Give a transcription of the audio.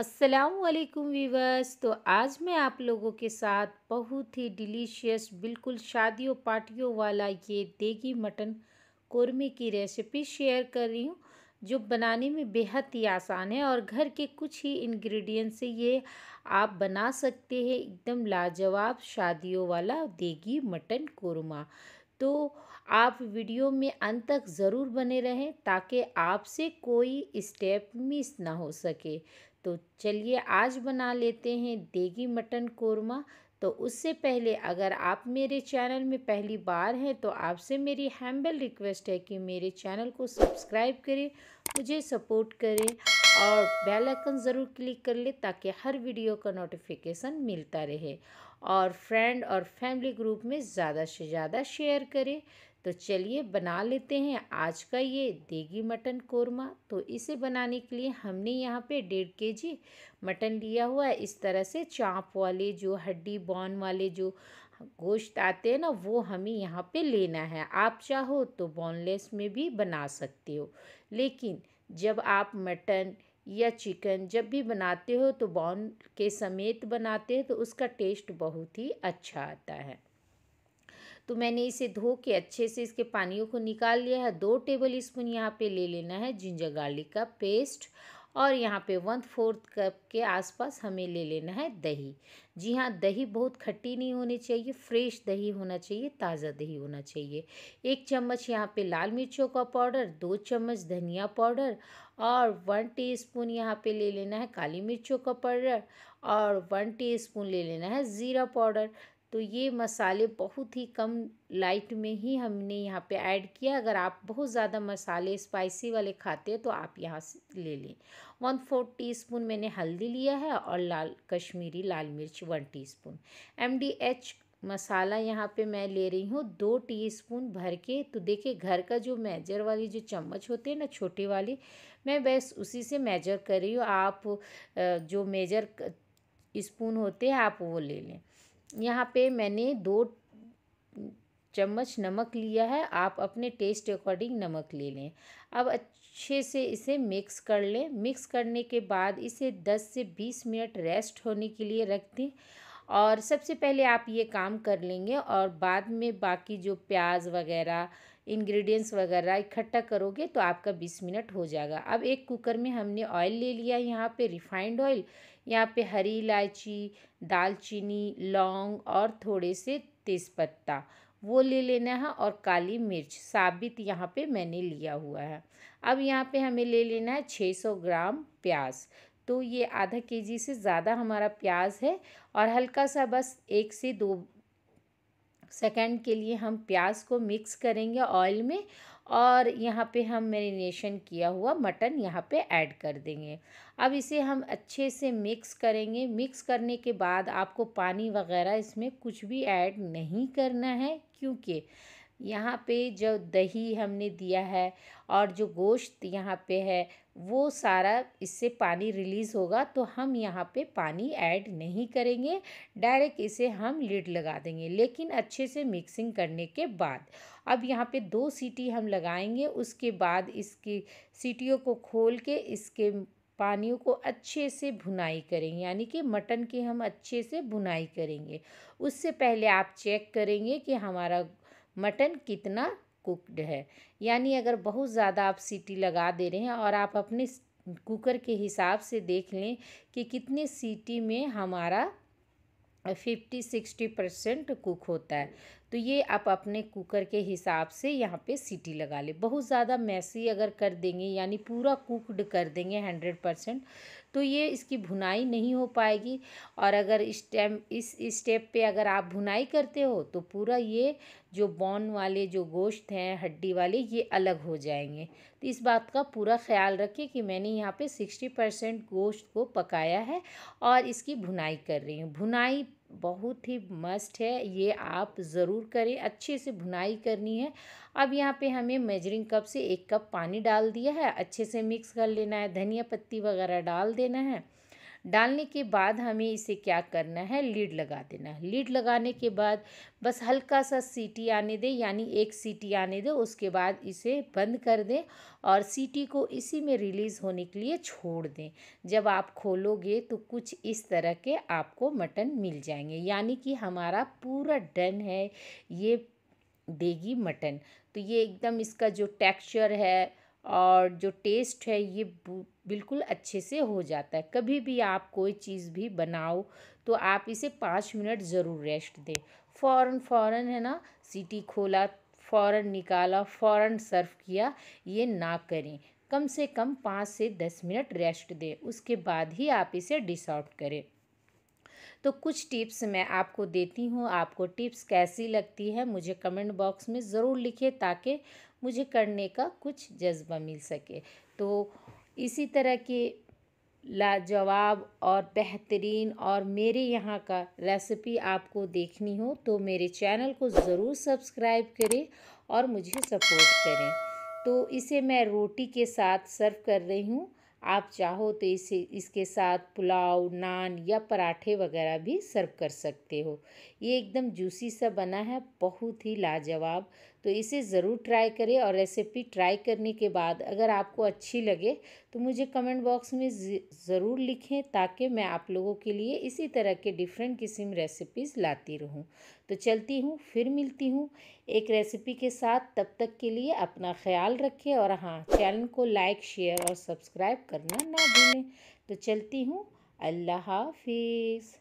असलकुम वीवर्स तो आज मैं आप लोगों के साथ बहुत ही डिलीशियस बिल्कुल शादियों पार्टियों वाला ये देगी मटन कौरमे की रेसिपी शेयर कर रही हूँ जो बनाने में बेहद ही आसान है और घर के कुछ ही इन्ग्रीडियंट से ये आप बना सकते हैं एकदम लाजवाब शादियों वाला देगी मटन कौरमा तो आप वीडियो में अंत तक ज़रूर बने रहें ताकि आपसे कोई स्टेप मिस ना हो सके तो चलिए आज बना लेते हैं देगी मटन कोरमा तो उससे पहले अगर आप मेरे चैनल में पहली बार हैं तो आपसे मेरी हैम्बल रिक्वेस्ट है कि मेरे चैनल को सब्सक्राइब करें मुझे सपोर्ट करें और बेल आइकन ज़रूर क्लिक कर लें ताकि हर वीडियो का नोटिफिकेशन मिलता रहे और फ्रेंड और फैमिली ग्रुप में ज़्यादा से ज़्यादा शेयर करें तो चलिए बना लेते हैं आज का ये देगी मटन कोरमा तो इसे बनाने के लिए हमने यहाँ पे डेढ़ के जी मटन लिया हुआ है इस तरह से चाँप वाले जो हड्डी बॉन वाले जो गोश्त आते हैं ना वो हमें यहाँ पे लेना है आप चाहो तो बॉनलेस में भी बना सकते हो लेकिन जब आप मटन या चिकन जब भी बनाते हो तो बॉन के समेत बनाते हो तो उसका टेस्ट बहुत ही अच्छा आता है तो मैंने इसे धो के अच्छे से इसके पानियों को निकाल लिया है दो टेबल स्पून यहाँ पे ले लेना है जिंजर गार्लिक का पेस्ट और यहाँ पे वन फोर्थ कप के आसपास हमें ले लेना है दही जी हाँ दही बहुत खट्टी नहीं होनी चाहिए फ्रेश दही होना चाहिए ताज़ा दही होना चाहिए एक चम्मच यहाँ पे लाल मिर्चों का पाउडर दो चम्मच धनिया पाउडर और वन टीस्पून यहाँ पे ले लेना है काली मिर्चों का पाउडर और वन टीस्पून ले लेना है ज़ीरा पाउडर तो ये मसाले बहुत ही कम लाइट में ही हमने यहाँ पे ऐड किया अगर आप बहुत ज़्यादा मसाले स्पाइसी वाले खाते हैं तो आप यहाँ से ले लें वन फोर्थ टीस्पून मैंने हल्दी लिया है और लाल कश्मीरी लाल मिर्च वन टीस्पून एमडीएच मसाला यहाँ पे मैं ले रही हूँ दो टीस्पून भर के तो देखिए घर का जो मेजर वाली जो चम्मच होते हैं ना छोटे वाले मैं बस उसी से मेजर कर रही हूँ आप जो मेजर स्पून होते हैं आप वो ले लें यहाँ पे मैंने दो चम्मच नमक लिया है आप अपने टेस्ट अकॉर्डिंग नमक ले लें अब अच्छे से इसे मिक्स कर लें मिक्स करने के बाद इसे 10 से 20 मिनट रेस्ट होने के लिए रख दें और सबसे पहले आप ये काम कर लेंगे और बाद में बाकी जो प्याज वगैरह इंग्रेडिएंट्स वगैरह इकट्ठा करोगे तो आपका बीस मिनट हो जाएगा अब एक कुकर में हमने ऑयल ले लिया यहाँ पे रिफाइंड ऑयल यहाँ पे हरी इलायची दालचीनी लौंग और थोड़े से तेज़पत्ता वो ले लेना है और काली मिर्च साबित यहाँ पे मैंने लिया हुआ है अब यहाँ पे हमें ले लेना है छः सौ ग्राम प्याज तो ये आधा केजी से ज़्यादा हमारा प्याज है और हल्का सा बस एक से दो सेकंड के लिए हम प्याज को मिक्स करेंगे ऑयल में और यहाँ पे हम मैरिनेशन किया हुआ मटन यहाँ पे ऐड कर देंगे अब इसे हम अच्छे से मिक्स करेंगे मिक्स करने के बाद आपको पानी वगैरह इसमें कुछ भी ऐड नहीं करना है क्योंकि यहाँ पे जो दही हमने दिया है और जो गोश्त यहाँ पे है वो सारा इससे पानी रिलीज़ होगा तो हम यहाँ पे पानी ऐड नहीं करेंगे डायरेक्ट इसे हम लिड लगा देंगे लेकिन अच्छे से मिक्सिंग करने के बाद अब यहाँ पे दो सीटी हम लगाएंगे उसके बाद इसकी सीटियों को खोल के इसके पानियों को अच्छे से भुनाई करेंगे यानी कि मटन की हम अच्छे से भुनाई करेंगे उससे पहले आप चेक करेंगे कि हमारा मटन कितना कुकड है यानी अगर बहुत ज़्यादा आप सीटी लगा दे रहे हैं और आप अपने कुकर के हिसाब से देख लें कि कितने सीटी में हमारा फिफ्टी सिक्सटी परसेंट कुक होता है तो ये आप अपने कुकर के हिसाब से यहाँ पे सीटी लगा ले बहुत ज़्यादा मैसी अगर कर देंगे यानी पूरा कुकड कर देंगे हंड्रेड परसेंट तो ये इसकी भुनाई नहीं हो पाएगी और अगर इस टाइम इस स्टेप पे अगर आप भुनाई करते हो तो पूरा ये जो बॉन वाले जो गोश्त हैं हड्डी वाले ये अलग हो जाएंगे तो इस बात का पूरा ख्याल रखें कि मैंने यहाँ पे सिक्सटी परसेंट गोश्त को पकाया है और इसकी भुनाई कर रही हूँ भुनाई बहुत ही मस्ट है ये आप ज़रूर करें अच्छे से भुनाई करनी है अब यहाँ पे हमें मेजरिंग कप से एक कप पानी डाल दिया है अच्छे से मिक्स कर लेना है धनिया पत्ती वगैरह डाल देना है डालने के बाद हमें इसे क्या करना है लीड लगा देना है लीड लगाने के बाद बस हल्का सा सीटी आने दें यानी एक सीटी आने दें उसके बाद इसे बंद कर दें और सीटी को इसी में रिलीज़ होने के लिए छोड़ दें जब आप खोलोगे तो कुछ इस तरह के आपको मटन मिल जाएंगे यानी कि हमारा पूरा डन है ये देगी मटन तो ये एकदम इसका जो टेक्सचर है और जो टेस्ट है ये बिल्कुल अच्छे से हो जाता है कभी भी आप कोई चीज़ भी बनाओ तो आप इसे पाँच मिनट ज़रूर रेस्ट दें फ़ौरन फ़ौरन है ना सीटी खोला फ़ौरन निकाला फ़ौरन सर्व किया ये ना करें कम से कम पाँच से दस मिनट रेस्ट दें उसके बाद ही आप इसे डिस करें तो कुछ टिप्स मैं आपको देती हूँ आपको टिप्स कैसी लगती है मुझे कमेंट बॉक्स में ज़रूर लिखिए ताकि मुझे करने का कुछ जज्बा मिल सके तो इसी तरह के लाजवाब और बेहतरीन और मेरे यहाँ का रेसिपी आपको देखनी हो तो मेरे चैनल को ज़रूर सब्सक्राइब करें और मुझे सपोर्ट करें तो इसे मैं रोटी के साथ सर्व कर रही हूँ आप चाहो तो इसे इसके साथ पुलाव नान या पराठे वगैरह भी सर्व कर सकते हो ये एकदम जूसी सा बना है बहुत ही लाजवाब तो इसे ज़रूर ट्राई करें और रेसिपी ट्राई करने के बाद अगर आपको अच्छी लगे तो मुझे कमेंट बॉक्स में ज़रूर लिखें ताकि मैं आप लोगों के लिए इसी तरह के डिफरेंट किस्म रेसिपीज़ लाती रहूं तो चलती हूँ फिर मिलती हूँ एक रेसिपी के साथ तब तक के लिए अपना ख्याल रखें और हाँ चैनल को लाइक शेयर और सब्सक्राइब करना ना भूलें तो चलती हूँ अल्लाह हाफिज़